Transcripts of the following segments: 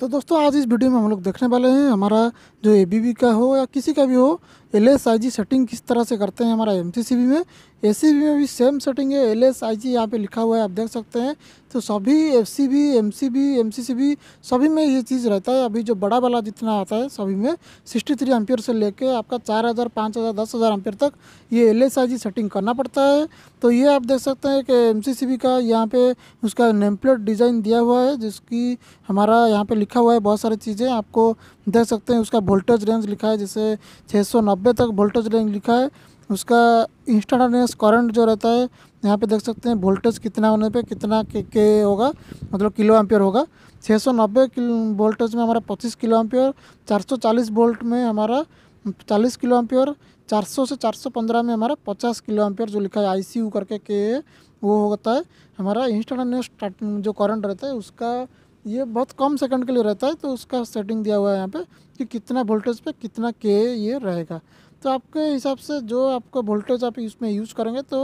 तो दोस्तों आज इस वीडियो में हम लोग देखने वाले हैं हमारा जो ए का हो या किसी का भी हो L S I G setting किस तरह से करते हैं हमारा एम सी में ए सी बी में भी सेम सेटिंग है एल एस आई जी यहाँ पर लिखा हुआ है आप देख सकते हैं तो सभी F C B M C B M C C B सभी में ये चीज़ रहता है अभी जो बड़ा वाला जितना आता है सभी में सिक्सटी थ्री एम्पियर से लेके आपका चार हज़ार पाँच हज़ार दस हज़ार एम्पियर तक ये L S I G setting करना पड़ता है तो ये आप देख सकते हैं कि एम सी सी बी का यहाँ पे उसका नेम प्लेट डिज़ाइन दिया हुआ है जिसकी हमारा यहाँ पर लिखा हुआ है बहुत सारी चीज़ें आपको देख सकते हैं उसका वोल्टेज रेंज लिखा है जैसे छः सौ नब्बे तक वोल्टेज रेंज लिखा है उसका इंस्टाटानियस करंट जो रहता है यहाँ पे देख सकते हैं वोल्टेज कितना होने पे कितना के, के होगा मतलब किलो एम्पियर होगा छः सौ नब्बे वोल्टेज में हमारा पच्चीस किलो एम्पियर चार सौ चालीस वोल्ट में हमारा चालीस किलो एम्पियर चार सौ से चार सौ पंद्रह में हमारा पचास किलो एम्पियर जो लिखा है आई करके के वो होता है हमारा इंस्टाटानियस जो करंट रहता है उसका ये बहुत कम सेकंड के लिए रहता है तो उसका सेटिंग दिया हुआ है यहाँ पे कि कितना वोल्टेज पे कितना के ये रहेगा तो आपके हिसाब से जो आपका वोल्टेज आप इसमें यूज़ करेंगे तो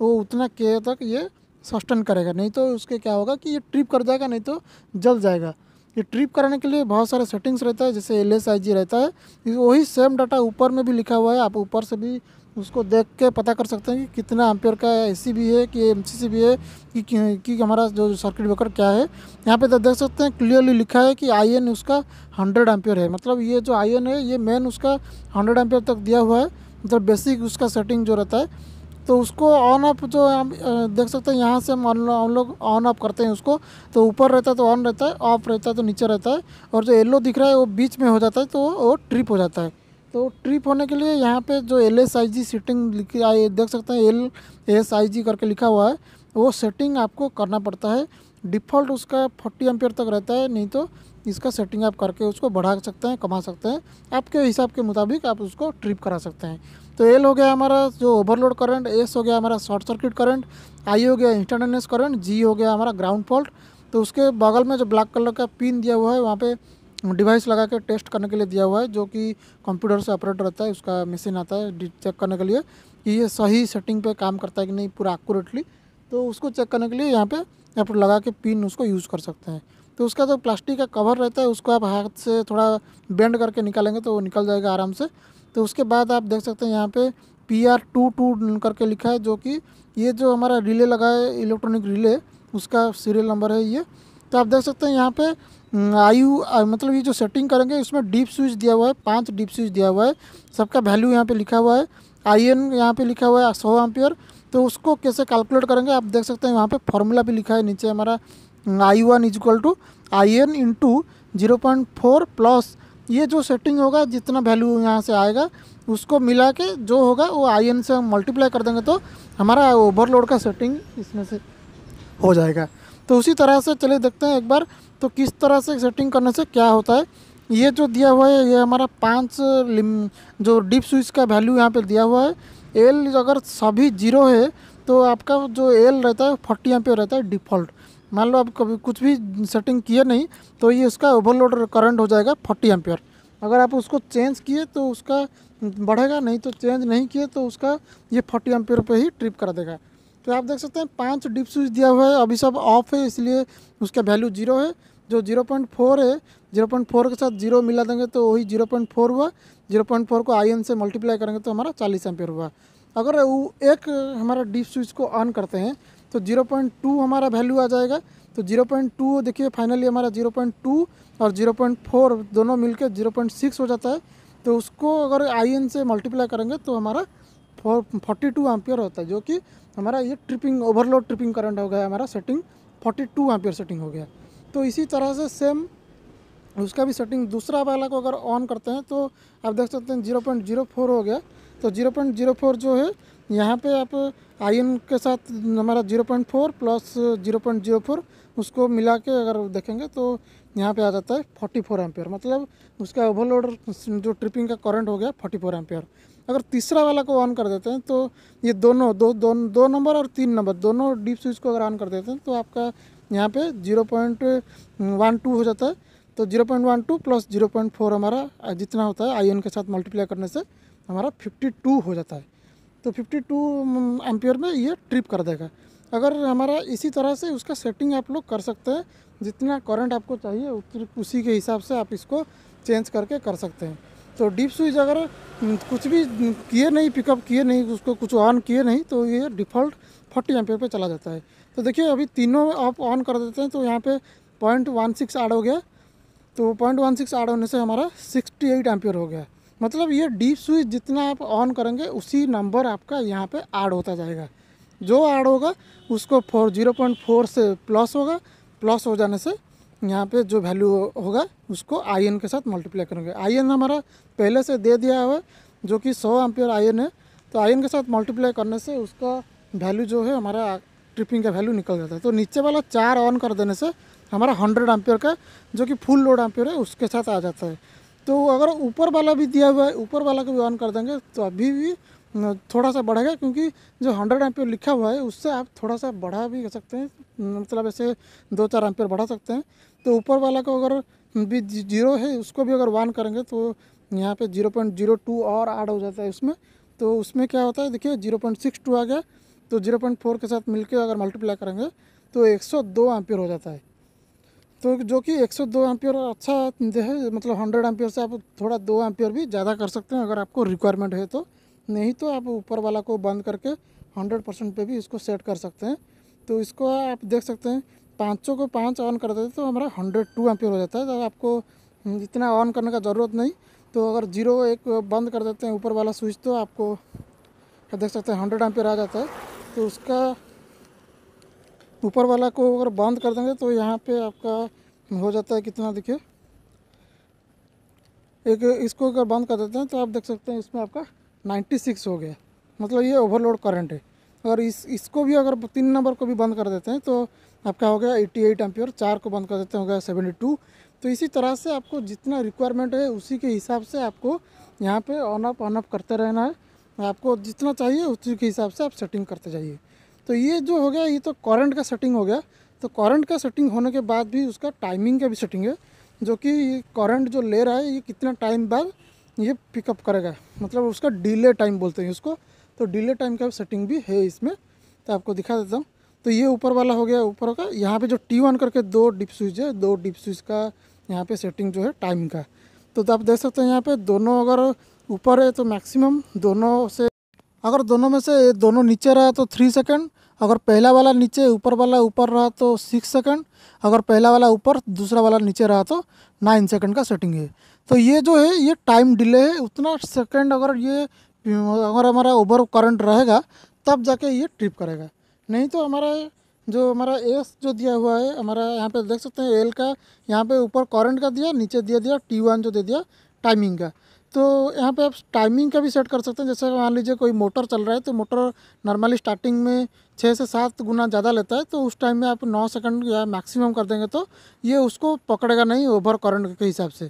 वो उतना के तक ये सस्टेन करेगा नहीं तो उसके क्या होगा कि ये ट्रिप कर जाएगा नहीं तो जल जाएगा ये ट्रिप कराने के लिए बहुत सारे सेटिंग्स रहता है जैसे एल रहता है वही सेम डाटा ऊपर में भी लिखा हुआ है आप ऊपर से भी उसको देख के पता कर सकते हैं कि कितना एम्पियर का ए सी भी है कि एम सी सी भी है कि, कि, हमारा जो सर्किट ब्रेकर क्या है यहाँ पे तो देख सकते हैं क्लियरली लिखा है कि आई एन उसका हंड्रेड एम्पियर है मतलब ये जो आई एन है ये मेन उसका हंड्रेड एम्पियर तक दिया हुआ है मतलब बेसिक उसका सेटिंग जो रहता है तो उसको ऑन ऑफ जो हम देख सकते हैं यहाँ से हम हम लोग ऑन ऑफ करते हैं उसको तो ऊपर रहता है तो ऑन रहता है ऑफ रहता है तो नीचे रहता है और जो येलो दिख रहा है वो बीच में हो जाता है तो वो ट्रिप हो जाता है तो ट्रिप होने के लिए यहाँ पे जो L S I G setting लिखी आई देख सकते हैं एल एस आई जी करके लिखा हुआ है वो सेटिंग आपको करना पड़ता है डिफ़ॉल्ट उसका फोर्टी एम्पियर तक रहता है नहीं तो इसका सेटिंग आप करके उसको बढ़ा सकते हैं कमा सकते हैं आपके हिसाब के मुताबिक आप उसको ट्रिप करा सकते हैं तो एल हो गया हमारा जो ओवरलोड करंट एस हो गया हमारा शॉर्ट सर्किट करंट आई हो गया इंस्टेंटेनियस करंट जी हो गया हमारा ग्राउंड फॉल्ट तो उसके बगल में जो ब्लैक कलर का पिन दिया हुआ है वहाँ पर डिवाइस लगा के टेस्ट करने के लिए दिया हुआ है जो कि कंप्यूटर से ऑपरेट रहता है उसका मशीन आता है चेक करने के लिए कि ये सही सेटिंग पे काम करता है कि नहीं पूरा एक्यूरेटली तो उसको चेक करने के लिए यहाँ पे आप लगा के पिन उसको यूज़ कर सकते हैं तो उसका जो प्लास्टिक का कवर रहता है उसको आप हाथ से थोड़ा बेंड करके निकालेंगे तो वो निकल जाएगा आराम से तो उसके बाद आप देख सकते हैं यहाँ पर पी आर टू टू करके लिखा है जो कि ये जो हमारा रिले लगा है इलेक्ट्रॉनिक रिले उसका सीरियल नंबर है ये तो आप देख सकते हैं यहाँ पे आयु मतलब ये जो सेटिंग करेंगे इसमें डीप स्विच दिया हुआ है पाँच डीप स्विच दिया हुआ है सबका वैल्यू यहाँ पे लिखा हुआ है आई एन यहाँ पर लिखा हुआ है सौ एम्पियर तो उसको कैसे कैलकुलेट करेंगे आप देख सकते हैं यहाँ पे फॉर्मूला भी लिखा है नीचे हमारा I one is equal to I N into zero point four plus ये जो सेटिंग होगा जितना वैल्यू यहाँ से आएगा उसको मिला के जो होगा वो आई एन से हम मल्टीप्लाई कर देंगे तो हमारा ओवरलोड का सेटिंग इसमें से हो जाएगा तो उसी तरह से चले देखते हैं एक बार तो किस तरह से सेटिंग करने से क्या होता है ये जो दिया हुआ है ये हमारा पाँच जो डीप स्विच का वैल्यू यहाँ पे दिया हुआ है एल अगर सभी जीरो है तो आपका जो एल रहता है फोर्टी एम रहता है डिफ़ॉल्ट मान लो आप कभी कुछ भी सेटिंग किए नहीं तो ये उसका ओवरलोड करंट हो जाएगा फोर्टी एम अगर आप उसको चेंज किए तो उसका बढ़ेगा नहीं तो चेंज नहीं किए तो उसका ये फोर्टी एम पे ही ट्रिप कर देगा तो आप देख सकते हैं पाँच डिप स्विच दिया हुआ है अभी सब ऑफ है इसलिए उसका वैल्यू जीरो है जो जीरो पॉइंट फोर है जीरो पॉइंट फोर के साथ जीरो मिला देंगे तो वही जीरो पॉइंट फोर हुआ जीरो पॉइंट फोर को आई एन से मल्टीप्लाई करेंगे तो हमारा चालीस एम्पियर हुआ अगर वो एक हमारा डिप स्विच को ऑन करते हैं तो जीरो पॉइंट टू हमारा वैल्यू आ जाएगा तो जीरो पॉइंट टू देखिए फाइनली हमारा जीरो पॉइंट टू और जीरो पॉइंट फोर दोनों मिलकर जीरो पॉइंट सिक्स हो जाता है तो उसको अगर आई एन से मल्टीप्लाई करेंगे तो हमारा फोर्टी टू एम्पियर होता है जो कि हमारा ये ट्रिपिंग ओवरलोड ट्रिपिंग करंट हो गया हमारा setting forty two ampere setting हो गया तो इसी तरह से सेम उसका भी सेटिंग दूसरा वाला को अगर ऑन करते हैं तो आप देख सकते हैं जीरो पॉइंट जीरो फोर हो गया तो जीरो पॉइंट जीरो फोर जो है यहाँ पे आप आयन के साथ हमारा zero point four plus zero point zero four उसको मिला के अगर देखेंगे तो यहाँ पे आ जाता है फोर्टी फोर एम्पियर मतलब उसका ओवरलोड जो ट्रिपिंग का करंट हो गया फोर्टी फोर एम्पियर अगर तीसरा वाला को ऑन कर देते हैं तो ये दोनों दो दो, दो नंबर और तीन नंबर दोनों डीप स्विच को अगर ऑन कर देते हैं तो आपका यहाँ पे जीरो पॉइंट वन टू हो जाता है तो zero point one two plus zero point four हमारा जितना होता है आई के साथ मल्टीप्लाई करने से हमारा फिफ्टी टू हो जाता है तो फिफ्टी टू एम्पियर में ये ट्रिप कर देगा अगर हमारा इसी तरह से उसका सेटिंग आप लोग कर सकते हैं जितना करंट आपको चाहिए उसी के हिसाब से आप इसको चेंज करके कर सकते हैं तो डीप स्विच अगर कुछ भी किए नहीं पिकअप किए नहीं उसको कुछ ऑन किए नहीं तो ये डिफ़ॉल्ट फोर्टी एम पे चला जाता है तो देखिए अभी तीनों आप ऑन कर देते हैं तो यहाँ पे पॉइंट वन सिक्स ऐड हो गया तो पॉइंट वन सिक्स ऐड होने से हमारा सिक्सटी एट एम्पियर हो गया मतलब ये डीप स्विच जितना आप ऑन करेंगे उसी नंबर आपका यहाँ पे ऐड होता जाएगा जो ऐड होगा उसको फोर जीरो पॉइंट फोर से प्लस होगा प्लस हो जाने से यहाँ पे जो वैल्यू होगा उसको आई के साथ मल्टीप्लाई करेंगे आई हमारा पहले से दे दिया हुआ जो कि सौ एम्पियर आई है तो आई के साथ मल्टीप्लाई करने से उसका वैल्यू जो है हमारा ट्रिपिंग का वैल्यू निकल जाता है तो नीचे वाला चार ऑन कर देने से हमारा हंड्रेड एम्पियर का जो कि फुल लोड एम्पियर है उसके साथ आ जाता है तो अगर ऊपर वाला भी दिया हुआ है ऊपर वाला को भी ऑन कर देंगे तो अभी भी थोड़ा सा बढ़ेगा क्योंकि जो हंड्रेड एम्पियर लिखा हुआ है उससे आप थोड़ा सा बढ़ा भी सकते हैं मतलब ऐसे दो चार एम्पियर बढ़ा सकते हैं तो ऊपर वाला को अगर भी जीरो है उसको भी अगर वन करेंगे तो यहाँ पे जीरो पॉइंट जीरो टू और ऐड हो जाता है उसमें तो उसमें क्या होता है देखिए जीरो पॉइंट सिक्स टू आ गया तो जीरो पॉइंट फोर के साथ मिलकर अगर मल्टीप्लाई करेंगे तो एक सौ दो एम्पियर हो जाता है तो जो कि एक सौ दो एम्पियर अच्छा है मतलब हंड्रेड एम्पियर से आप थोड़ा दो एम्पियर भी ज़्यादा कर सकते हैं अगर आपको रिक्वायरमेंट है तो नहीं तो आप ऊपर वाला को बंद करके हंड्रेड परसेंट पर भी इसको सेट कर सकते हैं तो इसको आप देख सकते हैं पाँचों को पाँच ऑन कर देते तो हमारा हंड्रेड टू एम्पियर हो जाता है तो आपको हम्म, इतना ऑन करने का ज़रूरत नहीं तो अगर जीरो एक बंद कर देते हैं ऊपर वाला स्विच तो आपको देख सकते हैं हंड्रेड एम आ जाता है तो उसका ऊपर वाला को अगर बंद कर देंगे तो यहाँ पे आपका हो जाता है कितना देखिए एक इसको अगर बंद कर देते हैं तो आप देख सकते हैं इसमें आपका 96 हो गया मतलब ये ओवरलोड करंट है अगर इस इसको भी अगर तीन नंबर को भी बंद कर देते हैं तो आपका हो गया 88 एट एम्पियर चार को बंद कर देते हैं हो गया 72 तो इसी तरह से आपको जितना रिक्वायरमेंट है उसी के हिसाब से आपको यहाँ पे ऑन ऑफ ऑन ऑफ करते रहना है आपको जितना चाहिए उसी के हिसाब से आप सेटिंग करते जाइए तो ये जो हो गया ये तो करंट का सेटिंग हो गया तो करंट का सेटिंग होने के बाद भी उसका टाइमिंग का भी सेटिंग है जो कि करंट जो ले रहा है ये कितना टाइम बाद ये पिकअप करेगा मतलब उसका डिले टाइम बोलते हैं उसको तो डिले टाइम का सेटिंग भी है इसमें तो आपको दिखा देता हूँ तो ये ऊपर वाला हो गया ऊपर का यहाँ पे जो टी वन करके दो डिप स्विच है दो डिप स्विच का यहाँ पे सेटिंग जो है टाइम का तो, तो आप देख सकते हैं यहाँ पे दोनों अगर ऊपर है तो मैक्सिमम दोनों से अगर दोनों में से दोनों नीचे रहा तो थ्री सेकेंड अगर पहला वाला नीचे ऊपर वाला ऊपर रहा तो सिक्स सेकंड अगर पहला वाला ऊपर दूसरा वाला नीचे रहा तो नाइन सेकंड का सेटिंग है तो ये जो है ये टाइम डिले है उतना सेकंड अगर ये अगर हमारा ओवर करंट रहेगा तब जाके ये ट्रिप करेगा नहीं तो हमारा जो हमारा एस जो दिया हुआ है हमारा यहाँ पर देख सकते हैं एल का यहाँ पे ऊपर करंट का दिया नीचे दिया दिया टी वन जो दे दिया टाइमिंग का तो यहाँ पे आप टाइमिंग का भी सेट कर सकते हैं जैसे मान लीजिए कोई मोटर चल रहा है तो मोटर नॉर्मली स्टार्टिंग में छः से सात गुना ज़्यादा लेता है तो उस टाइम में आप नौ सेकंड या मैक्सिमम कर देंगे तो ये उसको पकड़ेगा नहीं ओवर करंट के हिसाब से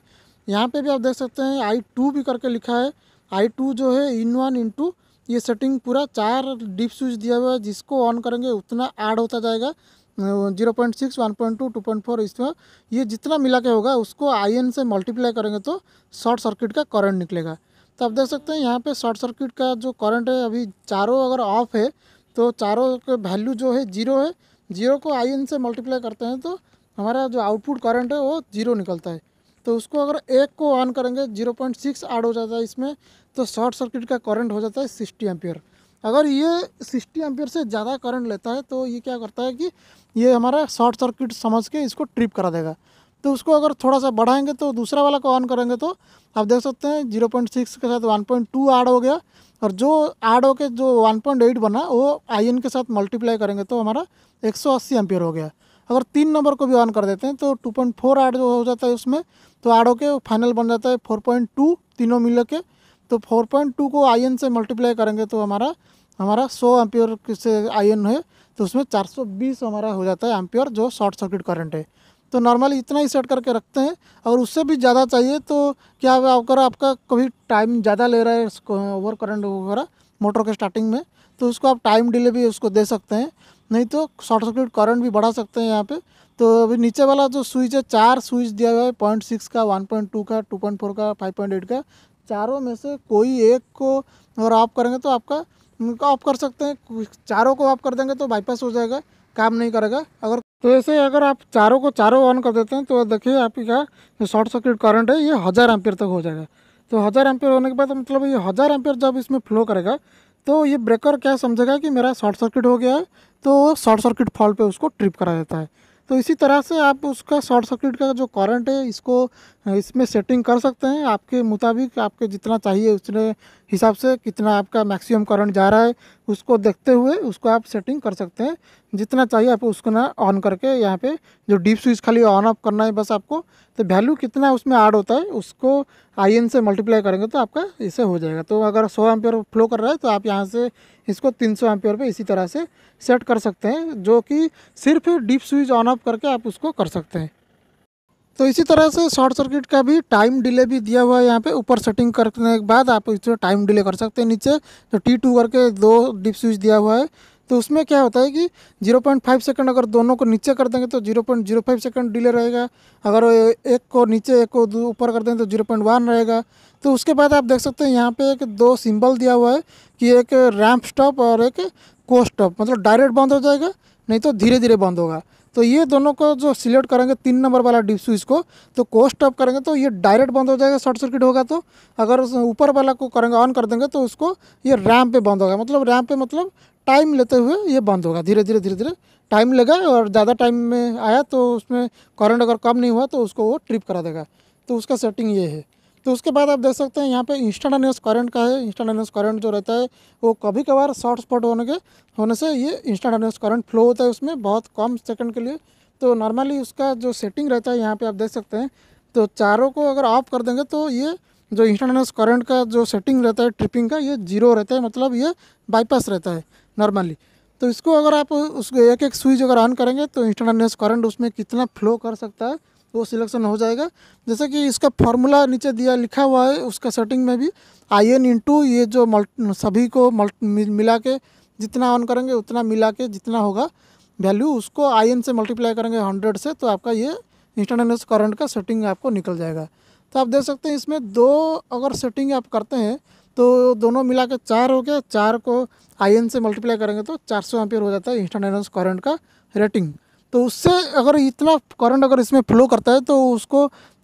यहाँ पे भी आप देख सकते हैं आई टू भी करके लिखा है आई टू जो है इन वन इन टू ये सेटिंग पूरा चार डिप स्विच दिया हुआ है जिसको ऑन करेंगे उतना ऐड होता जाएगा zero point six one point two two point four इस तरह ये जितना मिला के होगा उसको आई से मल्टीप्लाई करेंगे तो शॉर्ट सर्किट का करंट निकलेगा तो आप देख सकते हैं यहाँ पे शॉर्ट सर्किट का जो करंट है अभी चारों अगर ऑफ है तो चारों के वैल्यू जो है जीरो है जीरो को आई से मल्टीप्लाई करते हैं तो हमारा जो आउटपुट करंट है वो जीरो निकलता है तो उसको अगर एक को ऑन करेंगे जीरो पॉइंट सिक्स ऐड हो जाता है इसमें तो शॉर्ट सर्किट का करंट हो जाता है सिक्सटी एम्पियर अगर ये सिक्सटी एम्पियर से ज़्यादा करंट लेता है तो ये क्या करता है कि ये हमारा शॉर्ट सर्किट समझ के इसको ट्रिप करा देगा तो उसको अगर थोड़ा सा बढ़ाएंगे तो दूसरा वाला को ऑन करेंगे तो आप देख सकते हैं जीरो पॉइंट सिक्स के साथ वन पॉइंट टू ऐड हो गया और जो ऐड के जो वन पॉइंट एट बना वो आई एन के साथ मल्टीप्लाई करेंगे तो हमारा एक सौ अस्सी एम्पियर हो गया अगर तीन नंबर को भी ऑन कर देते हैं तो टू पॉइंट फोर ऐड हो जाता है उसमें तो ऐड होके फाइनल बन जाता है फोर पॉइंट टू तीनों मिल के तो 4.2 को आयन से मल्टीप्लाई करेंगे तो हमारा हमारा 100 एम्पियर से आयन है तो उसमें 420 हमारा हो जाता है एम्पियर जो शॉर्ट सर्किट करंट है तो नॉर्मली इतना ही सेट करके रखते हैं और उससे भी ज़्यादा चाहिए तो क्या अगर आपका कभी टाइम ज़्यादा ले रहा है ओवर करंट वगैरह मोटर के स्टार्टिंग में तो उसको आप टाइम डिले भी उसको दे सकते हैं नहीं तो शॉर्ट सर्किट करंट भी बढ़ा सकते हैं यहाँ पे तो अभी नीचे वाला जो स्विच है चार स्विच दिया हुआ है पॉइंट सिक्स का वन पॉइंट टू का टू पॉइंट फोर का फाइव पॉइंट एट का चारों में से कोई एक को और आप करेंगे तो आपका ऑफ कर सकते हैं चारों को ऑफ कर देंगे तो बाईपास हो जाएगा काम नहीं करेगा अगर तो ऐसे अगर आप चारों को चारों ऑन कर देते हैं तो देखिए आपकी क्या जो शॉर्ट सर्किट करंट है ये हज़ार एम्पियर तक हो जाएगा तो हज़ार एम्पियर होने के बाद तो मतलब ये हज़ार एम्पियर जब इसमें फ्लो करेगा तो ये ब्रेकर क्या समझेगा कि मेरा शॉर्ट सर्किट हो गया है तो शॉर्ट सर्किट फॉल्ट पे उसको ट्रिप करा देता है तो इसी तरह से आप उसका शॉर्ट सर्किट का जो करंट है इसको इसमें सेटिंग कर सकते हैं आपके मुताबिक आपके जितना चाहिए उसने हिसाब से कितना आपका मैक्सिमम करंट जा रहा है उसको देखते हुए उसको आप सेटिंग कर सकते हैं जितना चाहिए आप उसको ना ऑन करके यहाँ पे जो डीप स्विच खाली ऑन ऑफ करना है बस आपको तो वैल्यू कितना उसमें ऐड होता है उसको आई से मल्टीप्लाई करेंगे तो आपका इसे हो जाएगा तो अगर सौ एम्पियर फ्लो कर रहा है तो आप यहाँ से इसको तीन सौ एम्पियर पर इसी तरह से सेट कर सकते हैं जो कि सिर्फ डीप स्विच ऑन ऑफ करके आप उसको कर सकते हैं तो इसी तरह से शॉर्ट सर्किट का भी टाइम डिले भी दिया हुआ है यहाँ पे ऊपर सेटिंग करने के बाद आप इस टाइम डिले कर सकते हैं नीचे तो टी टू करके दो डिप स्विच दिया हुआ है तो उसमें क्या होता है कि 0.5 सेकंड अगर दोनों को नीचे कर देंगे तो 0.05 सेकंड डिले रहेगा अगर एक को नीचे एक को ऊपर कर देंगे तो जीरो रहेगा तो उसके बाद आप देख सकते हैं यहाँ पर एक दो सिम्बल दिया हुआ है कि एक रैम्प स्टॉप और एक को स्टॉप मतलब डायरेक्ट बंद हो जाएगा नहीं तो धीरे धीरे बंद होगा तो ये दोनों को जो सिलेक्ट करेंगे तीन नंबर वाला डिप स्विच को तो कोस्ट ऑफ करेंगे तो ये डायरेक्ट बंद हो जाएगा शॉर्ट सर्किट होगा तो अगर ऊपर वाला को करेंगे ऑन कर देंगे तो उसको ये रैम पे बंद होगा मतलब रैम पे मतलब टाइम लेते हुए ये बंद होगा धीरे धीरे धीरे धीरे टाइम लेगा और ज़्यादा टाइम में आया तो उसमें करंट अगर कम नहीं हुआ तो उसको वो ट्रिप करा देगा तो उसका सेटिंग ये है तो उसके बाद आप देख सकते हैं यहाँ पे इंस्टेंटानियस करंट का है इंस्टेंटानियस करंट जो रहता है वो कभी कभार शॉर्ट स्पॉट होने के होने से ये इंस्टेंटानियस करंट फ्लो होता है उसमें बहुत कम सेकंड के लिए तो नॉर्मली उसका जो सेटिंग रहता है यहाँ पे आप देख सकते हैं तो चारों को अगर ऑफ कर देंगे तो ये जो इंस्टेंटानियस करंट का जो सेटिंग रहता है ट्रिपिंग का ये जीरो रहता है मतलब ये बाईपास रहता है नॉर्मली तो इसको अगर आप उसको एक एक स्विच अगर ऑन करेंगे तो इंस्टाटेनियस करंट उसमें कितना फ्लो कर सकता है वो सिलेक्शन हो जाएगा जैसे कि इसका फार्मूला नीचे दिया लिखा हुआ है उसका सेटिंग में भी आई एन इंटू ये जो सभी को मिला के जितना ऑन करेंगे उतना मिला के जितना होगा वैल्यू उसको आई एन से मल्टीप्लाई करेंगे हंड्रेड से तो आपका ये इंस्टेंटेनियस करंट का सेटिंग आपको निकल जाएगा तो आप देख सकते हैं इसमें दो अगर सेटिंग आप करते हैं तो दोनों मिला के चार हो गया चार को आई एन से मल्टीप्लाई करेंगे तो चार सौ एम्पियर हो जाता है इंस्टेंटेनियस करंट का रेटिंग तो उससे अगर इतना करंट अगर इसमें फ्लो करता है तो उसको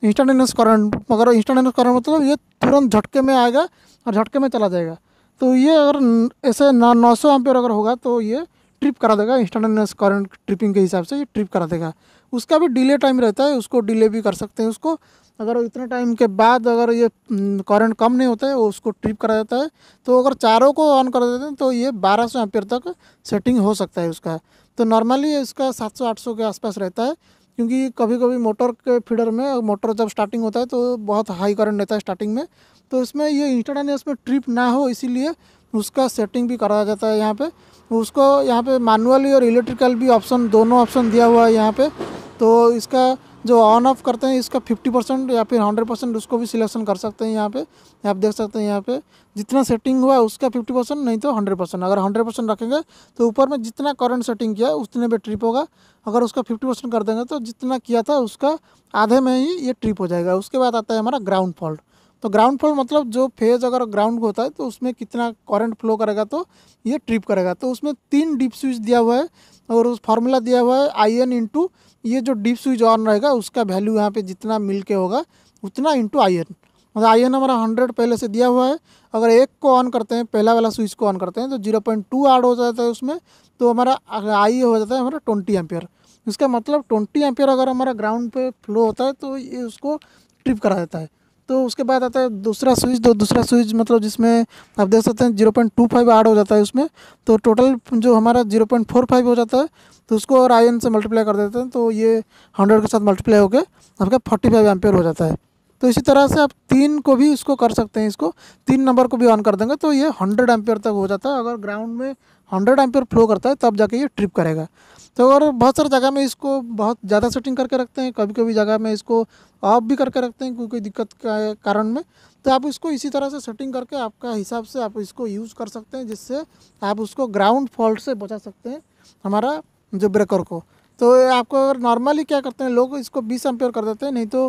इंस्टाटेनियस करंट अगर इंस्टाटेनियस करंट मतलब ये तुरंत झटके में आएगा और झटके में चला जाएगा तो ये अगर ऐसे ना नौ सौ एम्पियर अगर होगा तो ये ट्रिप करा देगा इंस्टाटेनियस करंट ट्रिपिंग के हिसाब से ये ट्रिप करा देगा उसका भी डिले टाइम रहता है उसको डिले भी कर सकते हैं उसको अगर इतने टाइम के बाद अगर ये करंट हम्म, कम नहीं होता है उसको ट्रिप करा जाता है तो अगर चारों को ऑन कर देते हैं तो ये 1200 सौ तक सेटिंग हो सकता है उसका तो नॉर्मली इसका 700-800 के आसपास रहता है क्योंकि कभी कभी मोटर के फीडर में मोटर जब स्टार्टिंग होता है तो बहुत हाई करंट रहता है स्टार्टिंग में तो इसमें ये इंस्टेंटानियस में ट्रिप ना हो इसीलिए उसका सेटिंग भी कराया जाता है यहाँ पर उसको यहाँ पर मैनुअली और इलेक्ट्रिकल भी ऑप्शन दोनों ऑप्शन दिया हुआ है यहाँ पर तो इसका जो ऑन ऑफ करते हैं इसका 50 परसेंट या फिर 100 परसेंट उसको भी सिलेक्शन कर सकते हैं यहाँ पे आप देख सकते हैं यहाँ पे जितना सेटिंग हुआ उसका 50 परसेंट नहीं तो 100 परसेंट अगर 100 परसेंट रखेंगे तो ऊपर में जितना करंट सेटिंग किया उतने पर ट्रिप होगा अगर उसका 50 परसेंट कर देंगे तो जितना किया था उसका आधे में ही ये ट्रिप हो जाएगा उसके बाद आता है हमारा ग्राउंड फॉल्ट तो ग्राउंड फ्लो मतलब जो फेज अगर ग्राउंड होता है तो उसमें कितना करंट फ्लो करेगा तो ये ट्रिप करेगा तो उसमें तीन डिप स्विच दिया हुआ है और उस फार्मूला दिया हुआ है आई एन इंटू ये जो डिप स्विच ऑन रहेगा उसका वैल्यू यहाँ पे जितना मिल के होगा उतना इंटू आई एन मतलब आई एन हमारा हंड्रेड पहले से दिया हुआ है अगर एक को ऑन करते हैं पहला वाला स्विच को ऑन करते हैं तो जीरो पॉइंट टू आड हो जाता है उसमें तो हमारा आई हो जाता है हमारा ट्वेंटी एम्पियर इसका मतलब ट्वेंटी एम्पियर अगर हमारा ग्राउंड पे फ्लो होता है तो ये उसको ट्रिप करा देता है तो उसके बाद आता है दूसरा स्विच तो दूसरा स्विच मतलब जिसमें आप देख सकते हैं zero point two five add हो जाता है उसमें तो टोटल जो हमारा जीरो पॉइंट फोर फाइव हो जाता है तो उसको और आई से मल्टीप्लाई कर देते हैं तो ये हंड्रेड के साथ मल्टीप्लाई होकर आपका फोर्टी फाइव एम्पेयर हो जाता है तो इसी तरह से आप तीन को भी इसको कर सकते हैं इसको तीन नंबर को भी ऑन कर देंगे तो ये हंड्रेड एम्पियर तक हो जाता है अगर ग्राउंड में हंड्रेड एम्पियर फ्लो करता है तब जाके ये ट्रिप करेगा तो और बहुत सारे जगह में इसको बहुत ज़्यादा सेटिंग करके रखते हैं कभी कभी जगह में इसको ऑफ भी करके रखते हैं कोई दिक्कत के कारण में तो आप इसको इसी तरह से सेटिंग करके आपका हिसाब से आप इसको यूज़ कर सकते हैं जिससे आप उसको ग्राउंड फॉल्ट से बचा सकते हैं हमारा जो ब्रेकर को तो आपको अगर नॉर्मली क्या करते हैं लोग इसको बीस एम्पियर कर देते हैं नहीं तो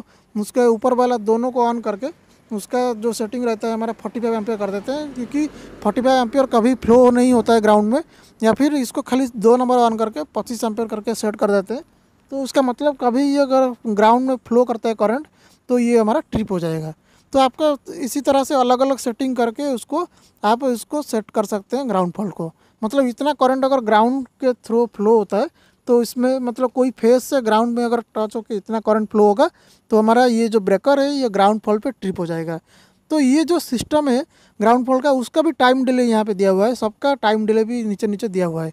उसके ऊपर वाला दोनों को ऑन करके उसका जो सेटिंग रहता है हमारा फोर्टी फाइव कर देते हैं क्योंकि फोर्टी फाइव कभी फ्लो नहीं होता है ग्राउंड में या फिर इसको खाली दो नंबर ऑन करके पच्चीस एम्पियर करके सेट कर देते हैं तो उसका मतलब कभी ये अगर ग्राउंड में फ्लो करता है करंट तो ये हमारा ट्रिप हो जाएगा तो आपका इसी तरह से अलग अलग सेटिंग करके उसको आप इसको सेट कर सकते हैं ग्राउंड फॉल्ट को मतलब इतना करंट अगर ग्राउंड के थ्रू फ्लो होता है तो इसमें मतलब कोई फेस से ग्राउंड में अगर टच होकर इतना करंट फ्लो होगा तो हमारा ये जो ब्रेकर है ये ग्राउंड फॉल पे ट्रिप हो जाएगा तो ये जो सिस्टम है ग्राउंड फॉल का उसका भी टाइम डिले यहाँ पे दिया हुआ है सबका टाइम डिले भी नीचे नीचे दिया हुआ है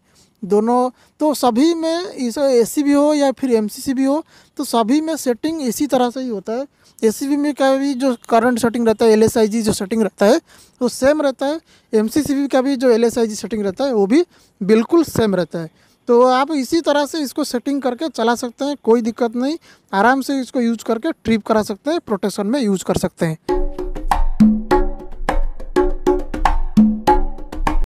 दोनों तो सभी में इस ए भी हो या फिर एम भी हो तो सभी में सेटिंग इसी तरह से ही होता है ए में का भी जो करंट सेटिंग रहता है एल जो सेटिंग रहता है वो सेम रहता है एम का भी जो एल सेटिंग रहता है वो भी बिल्कुल सेम रहता है तो आप इसी तरह से इसको सेटिंग करके चला सकते हैं कोई दिक्कत नहीं आराम से इसको यूज करके ट्रिप करा सकते हैं प्रोटेक्शन में यूज कर सकते हैं